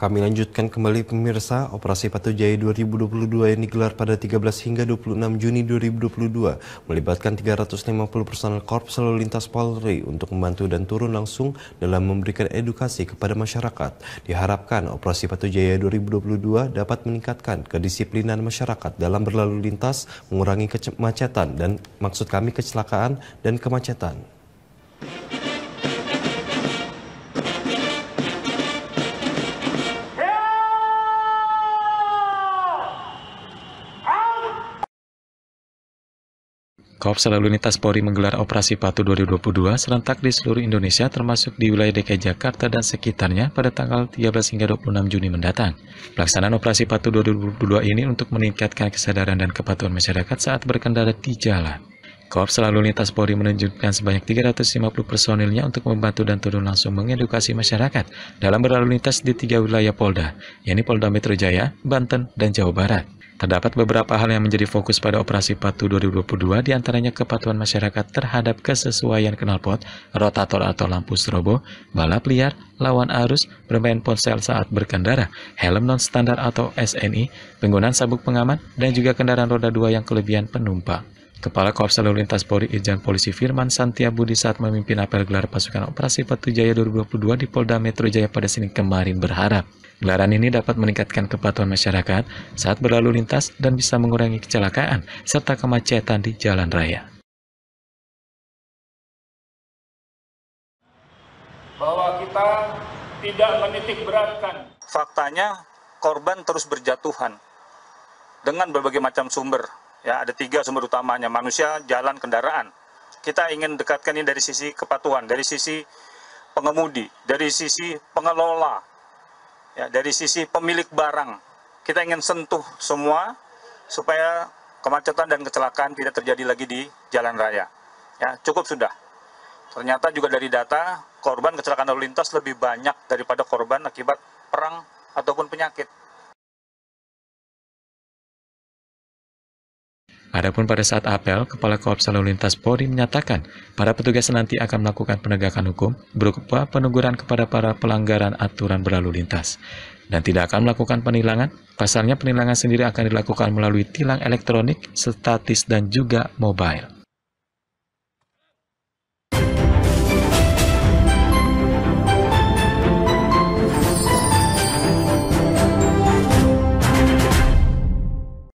Kami lanjutkan kembali pemirsa operasi Patu Jaya 2022 yang digelar pada 13 hingga 26 Juni 2022 melibatkan 350 personel korps lalu lintas Polri untuk membantu dan turun langsung dalam memberikan edukasi kepada masyarakat. Diharapkan operasi Patu Jaya 2022 dapat meningkatkan kedisiplinan masyarakat dalam berlalu lintas, mengurangi kemacetan dan maksud kami kecelakaan dan kemacetan. Korps Lalu Lintas Polri menggelar operasi patuh 2022 serentak di seluruh Indonesia termasuk di wilayah DKI Jakarta dan sekitarnya pada tanggal 13 hingga 26 Juni mendatang. Pelaksanaan operasi patuh 2022 ini untuk meningkatkan kesadaran dan kepatuhan masyarakat saat berkendara di jalan. Korps Lalu Lintas Polri menunjukkan sebanyak 350 personilnya untuk membantu dan turun langsung mengedukasi masyarakat dalam berlalu lintas di tiga wilayah Polda, yaitu Polda Metro Jaya, Banten, dan Jawa Barat. Terdapat beberapa hal yang menjadi fokus pada operasi patu 2022 diantaranya kepatuhan masyarakat terhadap kesesuaian knalpot, rotator atau lampu strobo, balap liar, lawan arus, bermain ponsel saat berkendara, helm non-standar atau SNI, penggunaan sabuk pengaman, dan juga kendaraan roda dua yang kelebihan penumpang. Kepala Korps Lalu Lintas Polri Irjen Polisi Firman Santia Budi saat memimpin apel gelar pasukan operasi Batu Jaya 2022 di Polda Metro Jaya pada Senin kemarin berharap gelaran ini dapat meningkatkan kepatuhan masyarakat saat berlalu lintas dan bisa mengurangi kecelakaan serta kemacetan di jalan raya. Bahwa kita tidak menitik beratkan. Faktanya korban terus berjatuhan dengan berbagai macam sumber Ya, ada tiga sumber utamanya, manusia, jalan, kendaraan. Kita ingin dekatkan ini dari sisi kepatuhan, dari sisi pengemudi, dari sisi pengelola, ya, dari sisi pemilik barang. Kita ingin sentuh semua supaya kemacetan dan kecelakaan tidak terjadi lagi di jalan raya. Ya, cukup sudah. Ternyata juga dari data, korban kecelakaan lalu lintas lebih banyak daripada korban akibat perang ataupun penyakit. Adapun pada saat apel, Kepala Korps Lalu Lintas Polri menyatakan para petugas nanti akan melakukan penegakan hukum berupa peneguran kepada para pelanggaran aturan berlalu lintas dan tidak akan melakukan penilangan. Pasalnya penilangan sendiri akan dilakukan melalui tilang elektronik, statis, dan juga mobile.